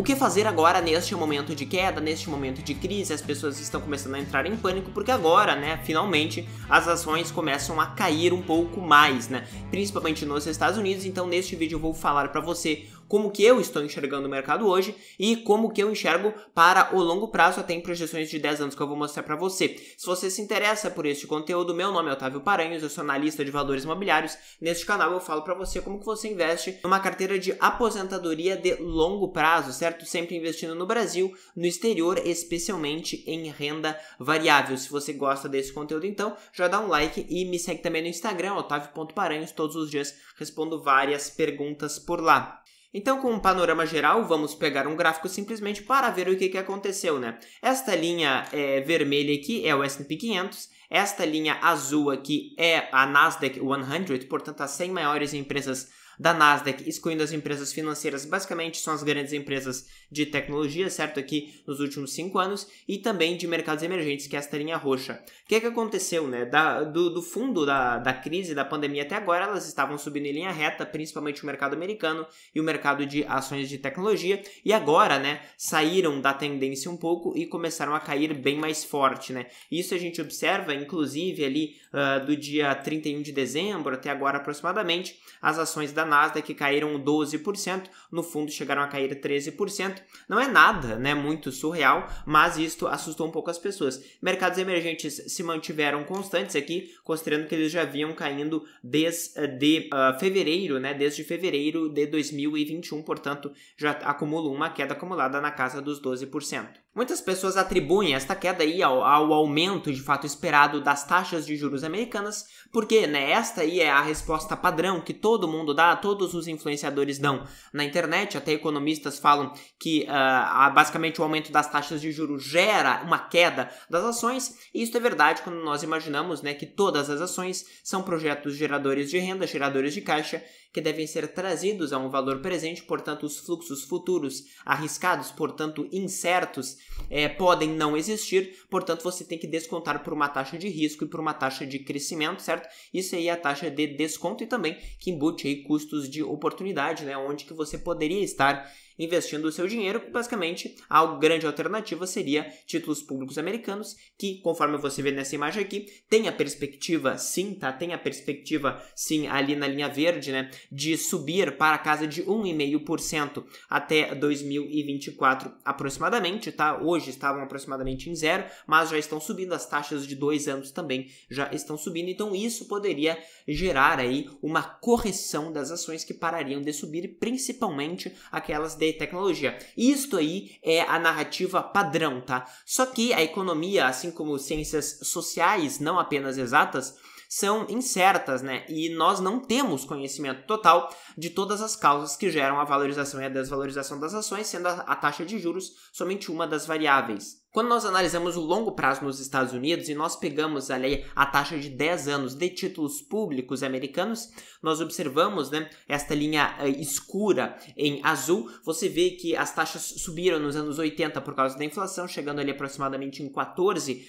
O que fazer agora neste momento de queda, neste momento de crise? As pessoas estão começando a entrar em pânico porque agora, né, finalmente as ações começam a cair um pouco mais, né? Principalmente nos Estados Unidos. Então, neste vídeo eu vou falar para você como que eu estou enxergando o mercado hoje e como que eu enxergo para o longo prazo, até em projeções de 10 anos que eu vou mostrar para você. Se você se interessa por este conteúdo, meu nome é Otávio Paranhos, eu sou analista de valores imobiliários. Neste canal eu falo para você como que você investe numa carteira de aposentadoria de longo prazo, certo? Sempre investindo no Brasil, no exterior, especialmente em renda variável. Se você gosta desse conteúdo, então já dá um like e me segue também no Instagram, otávio.paranhos, todos os dias respondo várias perguntas por lá. Então, com um panorama geral, vamos pegar um gráfico simplesmente para ver o que, que aconteceu, né? Esta linha é, vermelha aqui é o S&P 500, esta linha azul aqui é a Nasdaq 100, portanto as 100 maiores empresas da Nasdaq, excluindo as empresas financeiras, basicamente são as grandes empresas de tecnologia, certo? Aqui nos últimos cinco anos, e também de mercados emergentes, que é esta linha roxa. O que, é que aconteceu, né? Da, do, do fundo da, da crise, da pandemia até agora, elas estavam subindo em linha reta, principalmente o mercado americano e o mercado de ações de tecnologia, e agora, né, saíram da tendência um pouco e começaram a cair bem mais forte, né? Isso a gente observa, inclusive, ali uh, do dia 31 de dezembro até agora aproximadamente, as ações da Nasdaq que caíram 12%, no fundo chegaram a cair 13%. Não é nada, né, muito surreal, mas isto assustou um pouco as pessoas. Mercados emergentes se mantiveram constantes aqui, considerando que eles já vinham caindo desde uh, fevereiro, né, desde fevereiro de 2021, portanto, já acumulam uma queda acumulada na casa dos 12%. Muitas pessoas atribuem esta queda aí ao, ao, aumento de fato esperado das taxas de juros americanas, porque né, esta aí é a resposta padrão que todo mundo dá, todos os influenciadores dão na internet, até economistas falam que uh, basicamente o aumento das taxas de juros gera uma queda das ações, e isso é verdade quando nós imaginamos né, que todas as ações são projetos geradores de renda, geradores de caixa, que devem ser trazidos a um valor presente, portanto, os fluxos futuros arriscados, portanto, incertos, é, podem não existir, portanto, você tem que descontar por uma taxa de risco e por uma taxa de crescimento, certo? Isso aí é a taxa de desconto e também que embute aí custos de oportunidade, né? Onde que você poderia estar investindo o seu dinheiro, basicamente a grande alternativa seria títulos públicos americanos, que, conforme você vê nessa imagem aqui, tem a perspectiva, sim, tá? Tem a perspectiva, sim, ali na linha verde, né? De subir para a casa de 1,5% até 2024 aproximadamente, tá? Hoje estavam aproximadamente em zero, mas já estão subindo, as taxas de dois anos também já estão subindo, então isso poderia gerar aí uma correção das ações que parariam de subir, principalmente aquelas de tecnologia. Isto aí é a narrativa padrão, tá? Só que a economia, assim como ciências sociais, não apenas exatas, são incertas, né? E nós não temos conhecimento total de todas as causas que geram a valorização e a desvalorização das ações, sendo a taxa de juros somente uma das variáveis. Quando nós analisamos o longo prazo nos Estados Unidos e nós pegamos ali a taxa de 10 anos de títulos públicos americanos, nós observamos né, esta linha eh, escura em azul. Você vê que as taxas subiram nos anos 80 por causa da inflação, chegando ali aproximadamente em 14%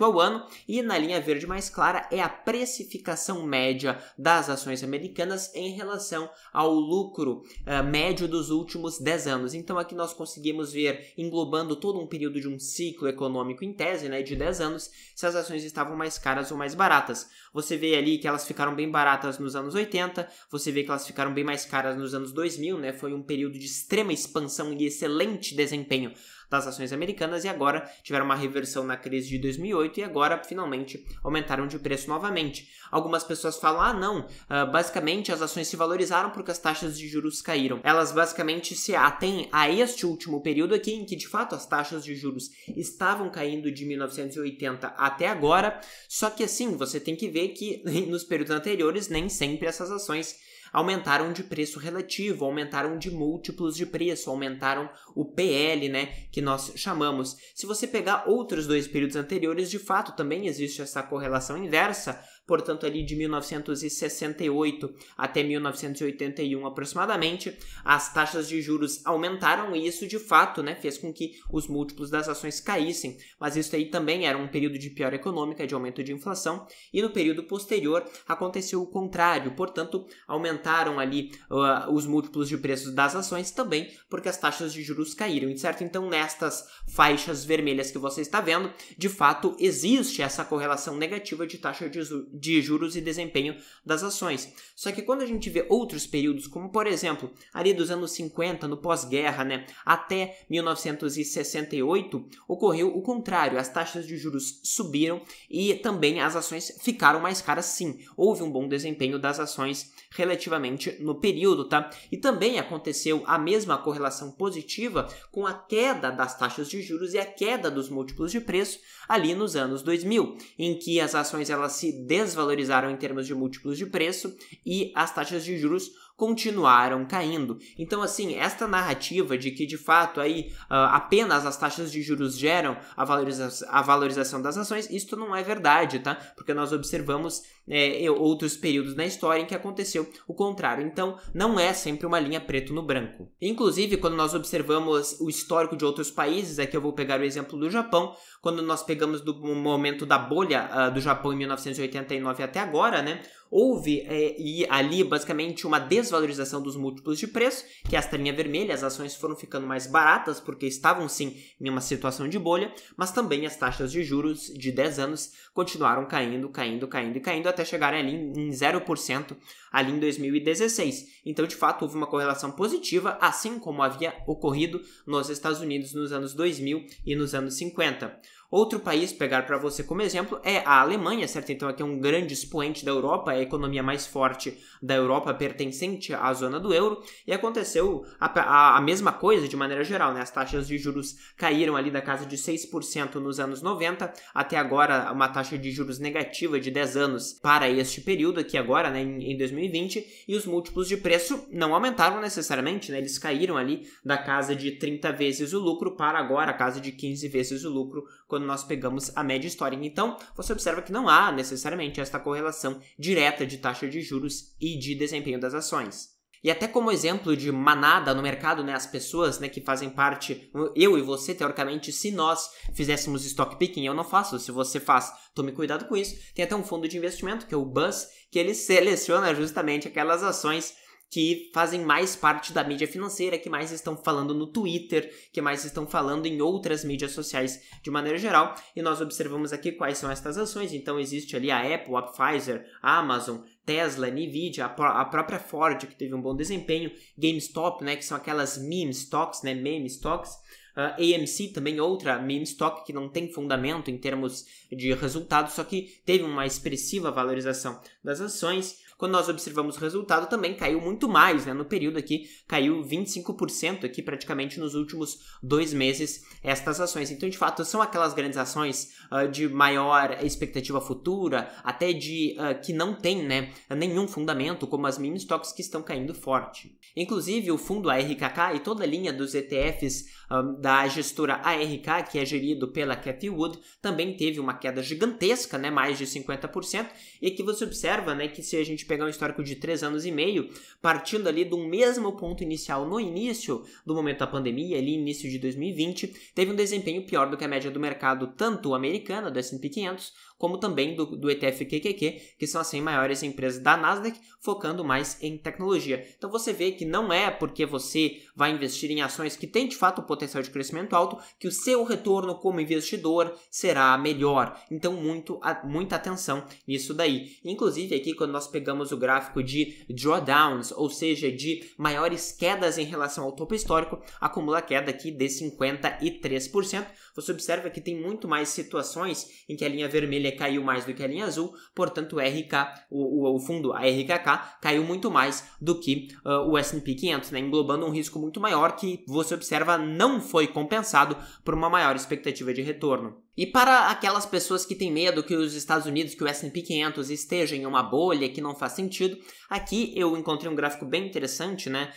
ao ano, e na linha verde mais clara é a precificação média das ações americanas em relação ao lucro uh, médio dos últimos 10 anos. Então aqui nós conseguimos ver, englobando todo um período de um ciclo econômico em tese, né, de 10 anos, se as ações estavam mais caras ou mais baratas. Você vê ali que elas ficaram bem baratas nos anos 80, você vê que elas ficaram bem mais caras nos anos 2000, né? Foi um período de extrema expansão e excelente desempenho das ações americanas e agora tiveram uma reversão na crise de 2008 e agora finalmente aumentaram de preço novamente. Algumas pessoas falam: ah, não, ah, basicamente as ações se valorizaram porque as taxas de juros caíram. Elas basicamente se atêm a este último período aqui em que de fato as taxas de juros estavam caindo de 1980 até agora, só que assim você tem que ver que nos períodos anteriores nem sempre essas ações aumentaram de preço relativo, aumentaram de múltiplos de preço, aumentaram o PL, né, que nós chamamos. Se você pegar outros dois períodos anteriores, de fato também existe essa correlação inversa, portanto ali de 1968 até 1981 aproximadamente, as taxas de juros aumentaram e isso de fato, né, fez com que os múltiplos das ações caíssem, mas isso aí também era um período de pior econômica, de aumento de inflação, e no período posterior aconteceu o contrário, portanto, aumentaram ali uh, os múltiplos de preços das ações também, porque as taxas de juros caíram, certo? Então, nestas faixas vermelhas que você está vendo, de fato existe essa correlação negativa de taxa de, de juros e desempenho das ações. Só que quando a gente vê outros períodos, como por exemplo, ali dos anos 50, no pós-guerra, né, até 1968, ocorreu o contrário. As taxas de juros subiram e também as ações ficaram mais caras sim. Houve um bom desempenho das ações relativamente no período, tá? E também aconteceu a mesma correlação positiva com a queda das taxas de juros e a queda dos múltiplos de preço ali nos anos 2000, em que as ações elas se desvalorizaram em termos de múltiplos de preço e as taxas de juros continuaram caindo. Então, assim, esta narrativa de que de fato aí uh, apenas as taxas de juros geram a, valoriza a valorização das ações, isto não é verdade, tá? Porque nós observamos é, outros períodos na história em que aconteceu o contrário. Então, não é sempre uma linha preto no branco. Inclusive, quando nós observamos o histórico de outros países, aqui eu vou pegar o exemplo do Japão, quando nós pegamos do momento da bolha uh, do Japão em 1989 até agora, né? houve é, e ali basicamente uma desvalorização dos múltiplos de preço, que é esta linha vermelha, as ações foram ficando mais baratas porque estavam sim em uma situação de bolha, mas também as taxas de juros de 10 anos continuaram caindo, caindo, caindo e caindo até chegarem ali em 0% ali em 2016. Então, de fato, houve uma correlação positiva, assim como havia ocorrido nos Estados Unidos nos anos 2000 e nos anos 50. Outro país pegar para você como exemplo é a Alemanha, certo? Então aqui é um grande expoente da Europa, é a economia mais forte da Europa pertencente à zona do euro, e aconteceu a, a, a mesma coisa de maneira geral, né? As taxas de juros caíram ali da casa de 6% nos anos 90, até agora uma taxa de juros negativa de 10 anos para este período aqui agora, né, em 2020, e os múltiplos de preço não aumentaram necessariamente, né? Eles caíram ali da casa de 30 vezes o lucro para agora a casa de 15 vezes o lucro quando quando nós pegamos a média histórica. Então, você observa que não há necessariamente esta correlação direta de taxa de juros e de desempenho das ações. E até como exemplo de manada no mercado, né, as pessoas, né, que fazem parte, eu e você, teoricamente, se nós fizéssemos stock picking, eu não faço, se você faz, tome cuidado com isso. Tem até um fundo de investimento, que é o Buzz, que ele seleciona justamente aquelas ações que fazem mais parte da mídia financeira, que mais estão falando no Twitter, que mais estão falando em outras mídias sociais de maneira geral. E nós observamos aqui quais são estas ações. Então existe ali a Apple, a Pfizer, a Amazon, Tesla, Nvidia, a, própria Ford que teve um bom desempenho, GameStop, né, que são aquelas meme stocks, né, meme stocks. Uh, ah, AMC também outra meme stock que não tem fundamento em termos de resultado, só que teve uma expressiva valorização das ações. Quando nós observamos o resultado, também caiu muito mais, né? No período aqui, caiu 25% aqui praticamente nos últimos dois meses estas ações. Então, de fato, são aquelas grandes ações uh, de maior expectativa futura, até de uh, que não tem, né, nenhum fundamento, como as meme stocks que estão caindo forte. Inclusive, o fundo ARKK e toda a linha dos ETFs um, ah, da gestora ARK, que é gerido pela Cathy Wood, também teve uma queda gigantesca, né, mais de 50%, e aqui você observa, né, que se a gente pegar um histórico de três anos e meio, partindo ali do mesmo ponto inicial no início do momento da pandemia, ali início de 2020, teve um desempenho pior do que a média do mercado, tanto americana, do S&P 500, como também do, do ETF QQQ, que são as 100 maiores empresas da Nasdaq, focando mais em tecnologia. Então você vê que não é porque você vai investir em ações que têm de fato o potencial de crescimento alto que o seu retorno como investidor será melhor. Então muito, muita atenção nisso daí. Inclusive aqui quando nós pegamos digamos, o gráfico de drawdowns, ou seja, de maiores quedas em relação ao topo histórico, acumula queda aqui de 53%. Você observa que tem muito mais situações em que a linha vermelha caiu mais do que a linha azul, portanto, o RK, o, o fundo, a RKK, caiu muito mais do que uh, o S&P 500, né? englobando um risco muito maior que você observa não foi compensado por uma maior expectativa de retorno. E para aquelas pessoas que têm medo que os Estados Unidos, que o S&P 500 esteja em uma bolha que não faz sentido, aqui eu encontrei um gráfico bem interessante, né,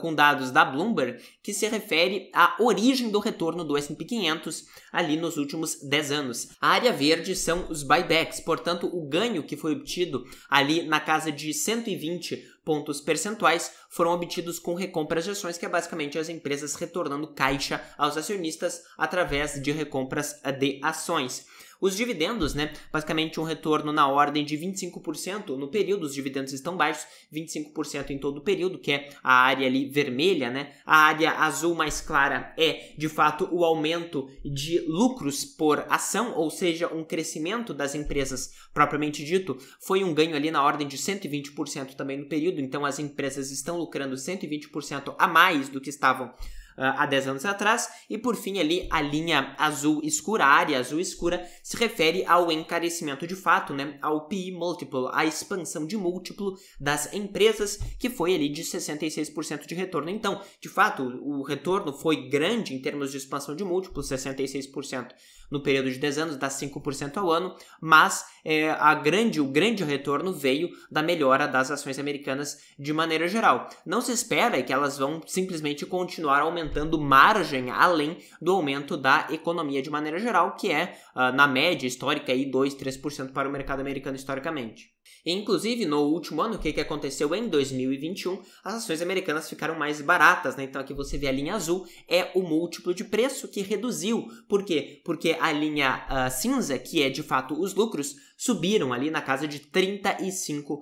com dados da Bloomberg, que se refere à origem do retorno do S&P 500 ali nos últimos 10 anos. A área verde são os buybacks, portanto, o ganho que foi obtido ali na casa de 120 pontos percentuais foram obtidos com recompras de ações, que é basicamente as empresas retornando caixa aos acionistas através de recompras de ações. Os dividendos, né? Basicamente um retorno na ordem de 25% no período, os dividendos estão baixos, 25% em todo o período, que é a área ali vermelha, né? A área azul mais clara é, de fato, o aumento de lucros por ação, ou seja, um crescimento das empresas propriamente dito. Foi um ganho ali na ordem de 120% também no período, então as empresas estão lucrando 120% a mais do que estavam ah, há 10 anos atrás. E por fim, ali a linha azul escura, a área azul escura, se refere ao encarecimento de fato, né, ao PI múltiplo, a expansão de múltiplo das empresas, que foi ali de 66% de retorno. Então, de fato, o retorno foi grande em termos de expansão de múltiplo, 66% no período de 10 anos, dá 5% ao ano, mas é, a grande, o grande retorno veio da melhora das ações americanas de maneira geral. Não se espera que elas vão simplesmente continuar aumentando margem além do aumento da economia de maneira geral, que é, uh, na média histórica, aí 2, 3% para o mercado americano historicamente. Inclusive, no último ano, o que, que aconteceu em 2021? As ações americanas ficaram mais baratas, né? Então aqui você vê a linha azul, é o múltiplo de preço que reduziu. Por quê? Porque a linha uh, cinza, que é de fato os lucros, subiram ali na casa de 35%.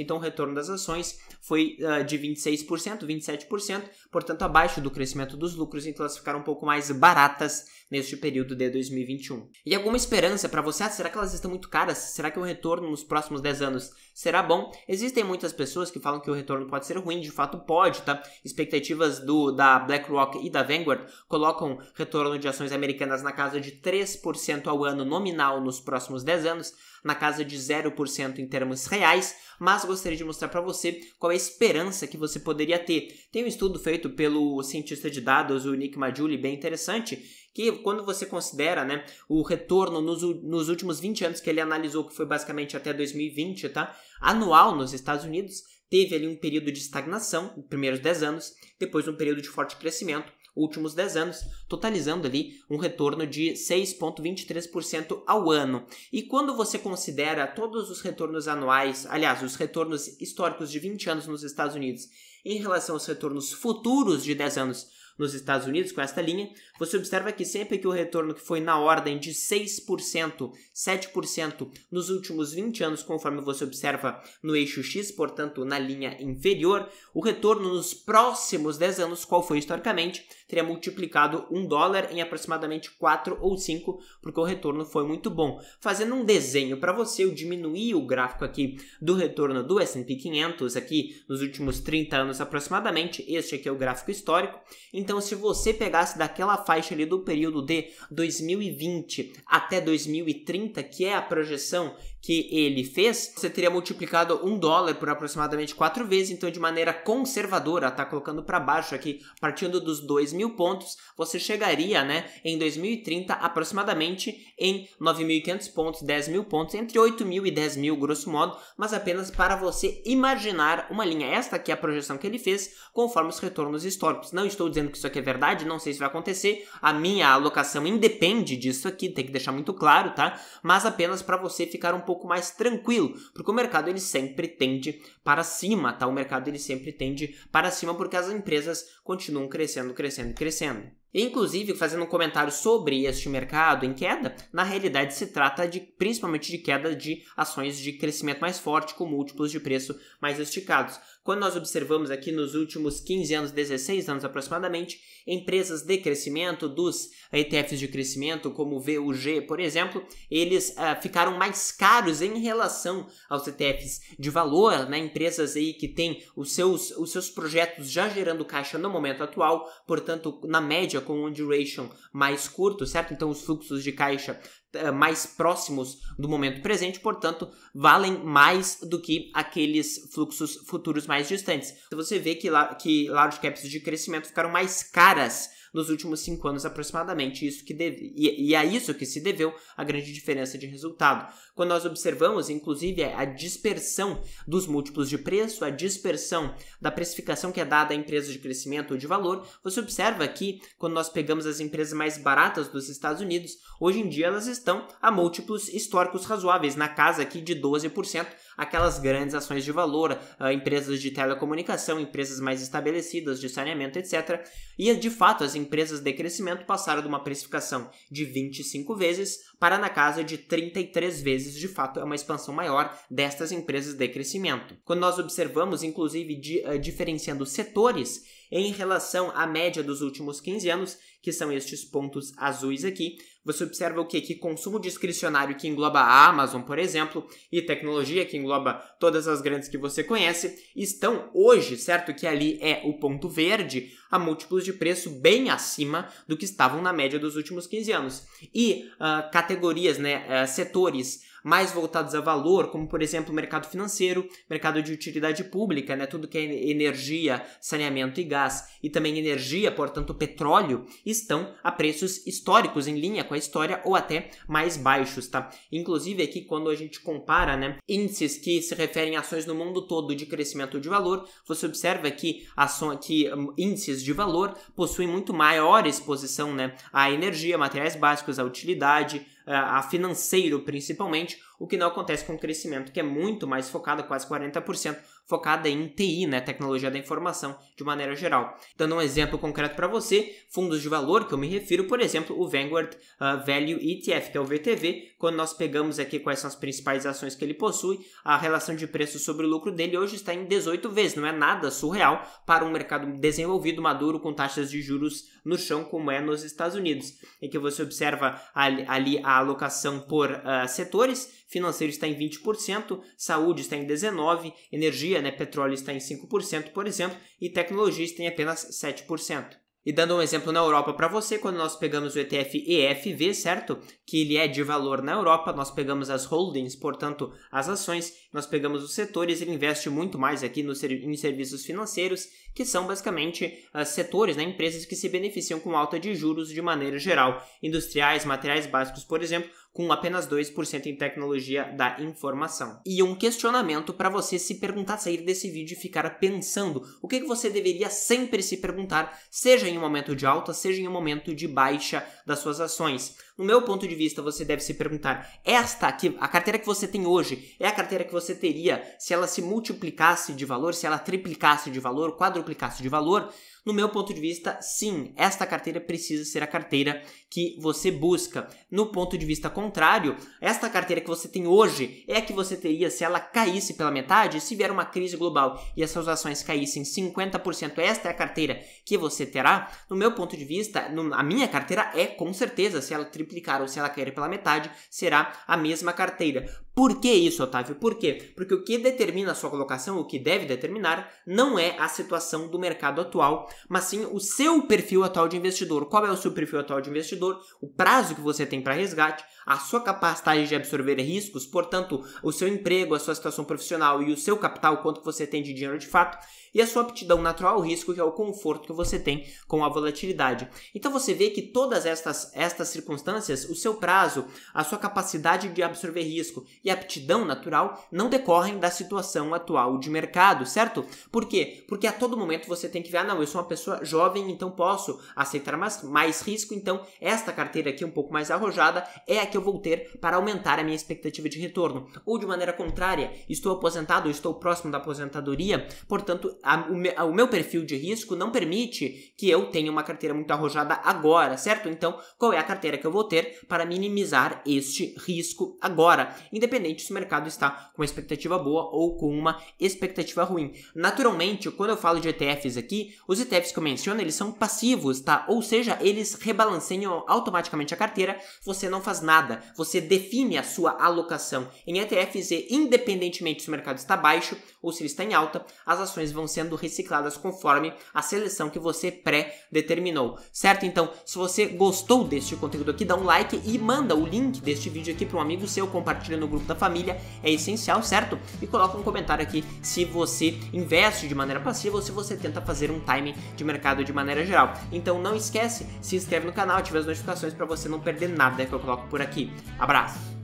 Então o retorno das ações foi uh, de 26%, 27%, portanto abaixo do crescimento dos lucros, então elas ficaram um pouco mais baratas neste período de 2021. E alguma esperança para você? Ah, será que elas estão muito caras? Será que o retorno nos próximos 10 anos será bom? Existem muitas pessoas que falam que o retorno pode ser ruim, de fato pode, tá? Expectativas do da BlackRock e da Vanguard colocam retorno de ações americanas na casa de 3% ao ano nominal nos próximos 10 anos, na casa de 0% em termos reais, mas gostaria de mostrar para você qual é a esperança que você poderia ter. Tem um estudo feito pelo cientista de dados, o Nick Majuli, bem interessante, que quando você considera né, o retorno nos, nos últimos 20 anos que ele analisou, que foi basicamente até 2020, tá? anual nos Estados Unidos, teve ali um período de estagnação, os primeiros 10 anos, depois um período de forte crescimento, últimos 10 anos, totalizando ali um retorno de 6,23% ao ano. E quando você considera todos os retornos anuais, aliás, os retornos históricos de 20 anos nos Estados Unidos em relação aos retornos futuros de 10 anos nos Estados Unidos com esta linha, você observa que sempre que o retorno que foi na ordem de 6%, 7% nos últimos 20 anos, conforme você observa no eixo X, portanto na linha inferior, o retorno nos próximos 10 anos, qual foi historicamente, teria multiplicado um dólar em aproximadamente 4 ou 5, porque o retorno foi muito bom. Fazendo um desenho para você, eu diminuí o gráfico aqui do retorno do S&P 500 aqui nos últimos 30 anos aproximadamente, este aqui é o gráfico histórico, então então, se você pegasse daquela faixa ali do período de 2020 até 2030, que é a projeção que ele fez, você teria multiplicado um dólar por aproximadamente quatro vezes, então de maneira conservadora, tá colocando para baixo aqui, partindo dos dois mil pontos, você chegaria, né, em 2030 aproximadamente em 9.500 pontos, 10 mil pontos, entre 8 mil e 10 mil, grosso modo, mas apenas para você imaginar uma linha. Esta aqui é a projeção que ele fez, conforme os retornos históricos. Não estou dizendo que isso aqui é verdade, não sei se vai acontecer, a minha alocação independe disso aqui, tem que deixar muito claro, tá? Mas apenas para você ficar um pouco mais tranquilo, porque o mercado ele sempre tende para cima, tá? O mercado ele sempre tende para cima porque as empresas continuam crescendo, crescendo e crescendo. Inclusive, fazendo um comentário sobre este mercado em queda, na realidade se trata de principalmente de queda de ações de crescimento mais forte com múltiplos de preço mais esticados. Quando nós observamos aqui nos últimos 15 anos, 16 anos aproximadamente, empresas de crescimento dos ETFs de crescimento, como o VUG, por exemplo, eles uh, ficaram mais caros em relação aos ETFs de valor, né? empresas aí que têm os seus, os seus projetos já gerando caixa no momento atual, portanto, na média, com um duration mais curto, certo? Então, os fluxos de caixa eh, mais próximos do momento presente, portanto, valem mais do que aqueles fluxos futuros mais distantes. Então você vê que, que large caps de crescimento ficaram mais caras nos últimos cinco anos aproximadamente, isso que deve, e, e a é isso que se deveu a grande diferença de resultado. Quando nós observamos, inclusive, a dispersão dos múltiplos de preço, a dispersão da precificação que é dada a empresas de crescimento ou de valor, você observa que quando nós pegamos as empresas mais baratas dos Estados Unidos, hoje em dia elas estão a múltiplos históricos razoáveis, na casa aqui de 12%, aquelas grandes ações de valor, ah, empresas de telecomunicação, empresas mais estabelecidas, de saneamento, etc. E é, de fato as empresas de crescimento passaram de uma precificação de 25 vezes para na casa de 33 vezes, de fato é uma expansão maior destas empresas de crescimento. Quando nós observamos, inclusive, di, eh, diferenciando setores em relação à média dos últimos 15 anos, que são estes pontos azuis aqui, você observa o quê? Que consumo discricionário que engloba a Amazon, por exemplo, e tecnologia que engloba todas as grandes que você conhece, estão hoje, certo? Que ali é o ponto verde, a múltiplos de preço bem acima do que estavam na média dos últimos 15 anos. E uh, categorias, né, uh, setores mais voltados a valor, como por exemplo o mercado financeiro, mercado de utilidade pública, né, tudo que é energia, saneamento e gás, e também energia, portanto petróleo, estão a preços históricos em linha com a história ou até mais baixos, tá? Inclusive aqui quando a gente compara, né, índices que se referem a ações no mundo todo de crescimento de valor, você observa que ação que hum, índices de valor possuem muito maior exposição, né, à energia, materiais básicos, à utilidade, é, a financeiro principalmente, o que não acontece com o crescimento que é muito mais focado, quase 40%, focada em TI, né, tecnologia da informação, de maneira geral. Dando um exemplo concreto para você, fundos de valor que eu me refiro, por exemplo, o Vanguard uh, Value ETF, que é o VTV, quando nós pegamos aqui quais são as principais ações que ele possui, a relação de preço sobre o lucro dele hoje está em 18 vezes, não é nada surreal para um mercado desenvolvido, maduro, com taxas de juros no chão, como é nos Estados Unidos, em que você observa ali, ali a alocação por uh, setores, financeiro está em 20%, saúde está em 19%, energia, né, petróleo está em 5%, por exemplo, e tecnologia está em apenas 7%. E dando um exemplo na Europa para você, quando nós pegamos o ETF EFV, certo? Que ele é de valor na Europa, nós pegamos as holdings, portanto, as ações, nós pegamos os setores, ele investe muito mais aqui no, em serviços financeiros, que são basicamente uh, setores, né, empresas que se beneficiam com alta de juros de maneira geral, industriais, materiais básicos, por exemplo, com apenas 2% em tecnologia da informação. E um questionamento para você se perguntar, sair desse vídeo e ficar pensando o que, que você deveria sempre se perguntar, seja em um momento de alta, seja em um momento de baixa das suas ações. No meu ponto de vista, você deve se perguntar: é esta aqui, a carteira que você tem hoje, é a carteira que você teria se ela se multiplicasse de valor, se ela triplicasse de valor, quadruplicasse de valor? No meu ponto de vista, sim, esta carteira precisa ser a carteira que você busca. No ponto de vista contrário, esta carteira que você tem hoje é a que você teria se ela caísse pela metade, se vier uma crise global e essas ações caíssem 50%, esta é a carteira que você terá. No meu ponto de vista, a minha carteira é com certeza, se ela triplicasse triplicar ou se ela cair pela metade, será a mesma carteira. Por que isso, Otávio? Por quê? Porque o que determina a sua colocação, o que deve determinar, não é a situação do mercado atual, mas sim o seu perfil atual de investidor. Qual é o seu perfil atual de investidor? O prazo que você tem para resgate, a sua capacidade de absorver riscos, portanto, o seu emprego, a sua situação profissional e o seu capital, quanto você tem de dinheiro de fato e a sua aptidão natural ao risco, que é o conforto que você tem com a volatilidade. Então você vê que todas estas, estas circunstâncias, o seu prazo, a sua capacidade de absorver risco e a aptidão natural não decorrem da situação atual de mercado, certo? Por quê? Porque a todo momento você tem que ver, ah, não, eu sou uma pessoa jovem, então posso aceitar mais, mais risco, então esta carteira aqui um pouco mais arrojada é a que eu vou ter para aumentar a minha expectativa de retorno. Ou de maneira contrária, estou aposentado, estou próximo da aposentadoria, portanto, a, o, me, a, o meu perfil de risco não permite que eu tenha uma carteira muito arrojada agora, certo? Então, qual é a carteira que eu vou ter para minimizar este risco agora, independente se o mercado está com uma expectativa boa ou com uma expectativa ruim. Naturalmente, quando eu falo de ETFs aqui, os ETFs que eu menciono, eles são passivos, tá? Ou seja, eles rebalanceiam automaticamente a carteira, você não faz nada, você define a sua alocação em ETFs e independentemente se o mercado está baixo ou se ele está em alta, as ações vão sendo recicladas conforme a seleção que você pré-determinou, certo? Então, se você gostou deste conteúdo aqui, dá um like e manda o link deste vídeo aqui para um amigo seu, compartilha no grupo da família, é essencial, certo? E coloca um comentário aqui se você investe de maneira passiva ou se você tenta fazer um timing de mercado de maneira geral. Então, não esquece, se inscreve no canal, ativa as notificações para você não perder nada que eu coloco por aqui. Abraço!